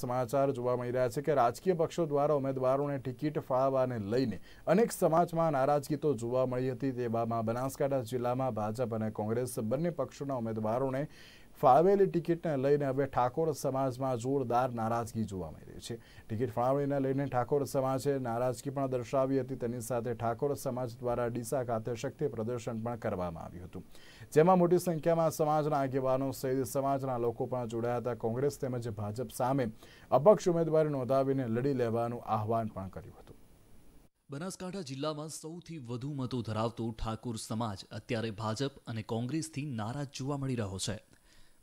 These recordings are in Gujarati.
સમાચાર જોવા મળી રહ્યા છે કે રાજકીય પક્ષો દ્વારા ઉમેદવારોને ટિકિટ ફાળવાને લઈને અનેક સમાજમાં નારાજગી તો જોવા મળી હતી તેવામાં બનાસકાંઠા જિલ્લામાં ભાજપ અને કોંગ્રેસ બંને પક્ષોના ઉમેદવારોને ફાળવેલી ટિકિટને લઈને હવે ઠાકોર સમાજમાં જોરદાર નારાજગી જોવા મળી રહી છે ટિકિટ ફાળવણીને લઈને ઠાકોર સમાજે નારાજગી પણ દર્શાવી હતી તેની સાથે ઠાકોર સમાજ દ્વારા ડીસા ખાતે શક્તિ પ્રદર્શન પણ કરવામાં આવ્યું હતું જેમાં મોટી સંખ્યામાં સમાજના આગેવાનો સહિત સમાજના લોકો પણ જોડાયા હતા કોંગ્રેસ તેમજ ભાજપ સામે અપક્ષ ઉમેદવારી નોંધાવીને લડી લેવાનું આહવાન પણ કર્યું હતું બનાસકાંઠા જિલ્લામાં સૌથી વધુ મતો ધરાવતો ઠાકોર સમાજ અત્યારે ભાજપ અને કોંગ્રેસથી નારાજ જોવા મળી રહ્યો છે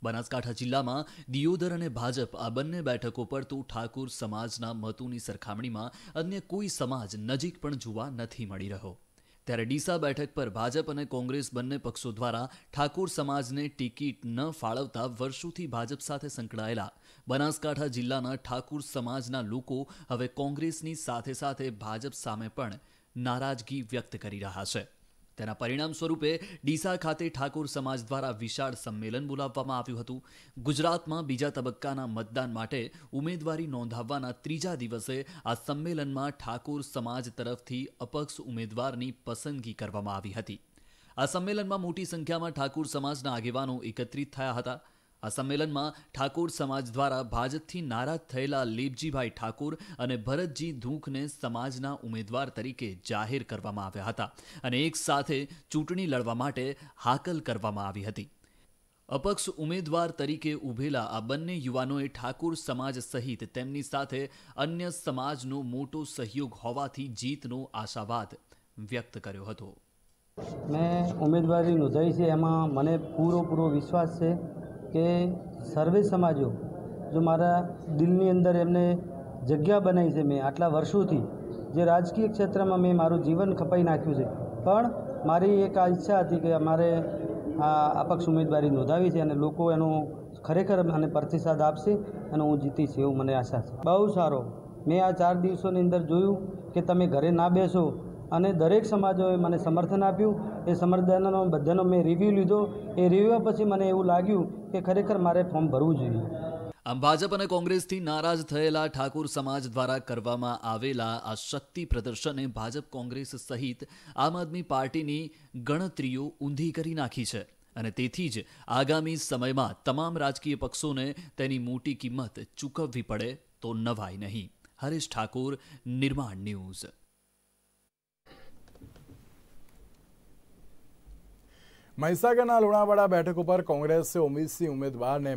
બનાસકાંઠા જિલ્લામાં દિયોદર અને ભાજપ આ બંને બેઠકો પર તો ઠાકુર સમાજના મતોની સરખામણીમાં અન્ય કોઈ સમાજ નજીક પણ જોવા નથી મળી રહ્યો ત્યારે ડીસા બેઠક પર ભાજપ અને કોંગ્રેસ બંને પક્ષો દ્વારા ઠાકોર સમાજને ટિકિટ ન ફાળવતા વર્ષોથી ભાજપ સાથે સંકળાયેલા બનાસકાંઠા જિલ્લાના ઠાકુર સમાજના લોકો હવે કોંગ્રેસની સાથે સાથે ભાજપ સામે પણ નારાજગી વ્યક્ત કરી રહ્યા છે તેના પરિણામ સ્વરૂપે ડીસા ખાતે ઠાકોર સમાજ દ્વારા વિશાળ સંમેલન બોલાવવામાં આવ્યું હતું ગુજરાતમાં બીજા તબક્કાના મતદાન માટે ઉમેદવારી નોંધાવવાના ત્રીજા દિવસે આ સંમેલનમાં ઠાકોર સમાજ તરફથી અપક્ષ ઉમેદવારની પસંદગી કરવામાં આવી હતી આ સંમેલનમાં મોટી સંખ્યામાં ઠાકોર સમાજના આગેવાનો એકત્રિત થયા હતા આ સંમેલનમાં ઠાકોર સમાજ દ્વારા ભાજપથી નારાજ થયેલા લીપજીભાઈ ઠાકોર અને ભરતજી ધૂંખને સમાજના ઉમેદવાર તરીકે જાહેર કરવામાં આવ્યા હતા અને એક સાથે ચૂંટણી લડવા માટે હાકલ કરવામાં આવી હતી અપક્ષ ઉમેદવાર તરીકે ઉભેલા આ બંને યુવાનોએ ઠાકોર સમાજ સહિત તેમની સાથે અન્ય સમાજનો મોટો સહયોગ હોવાથી જીતનો આશાવાદ વ્યક્ત કર્યો હતો મેં ઉમેદવારી નોંધાઈ છે એમાં મને પૂરો પૂરો વિશ્વાસ છે કે સર્વે સમાજો જો મારા દિલની અંદર એમને જગ્યા બનાવી છે મેં આટલા વર્ષોથી જે રાજકીય ક્ષેત્રમાં મેં મારું જીવન ખપાઈ નાખ્યું છે પણ મારી એક આ ઈચ્છા હતી કે અમારે આ અપક્ષ ઉમેદવારી નોંધાવી છે અને લોકો એનો ખરેખર મને પ્રતિસાદ આપશે અને હું જીતીશ એવું મને આશા છે બહુ સારો મેં આ ચાર દિવસોની અંદર જોયું કે તમે ઘરે ના બેસો અને દરેક સમાજોએ મને સમર્થન આપ્યું એ સમર્થનનો બધાનો મેં રિવ્યુ લીધો એ રિવ્યુ પછી મને એવું લાગ્યું કે ખરેખર મારે ફોર્મ ભરવું જોઈએ આમ ભાજપ અને કોંગ્રેસથી નારાજ થયેલા ઠાકુર સમાજ દ્વારા કરવામાં આવેલા આ શક્તિ પ્રદર્શને ભાજપ કોંગ્રેસ સહિત આમ આદમી પાર્ટીની ગણતરીઓ ઊંધી કરી નાખી છે અને તેથી જ આગામી સમયમાં તમામ રાજકીય પક્ષોને તેની મોટી કિંમત ચૂકવવી પડે તો નવાય નહીં હરેશ ઠાકુર નિર્માણ ન્યૂઝ મહીસાગરના લુણાવાડા બેઠક ઉપર કોંગ્રેસે ઓબીસી ઉમેદવારને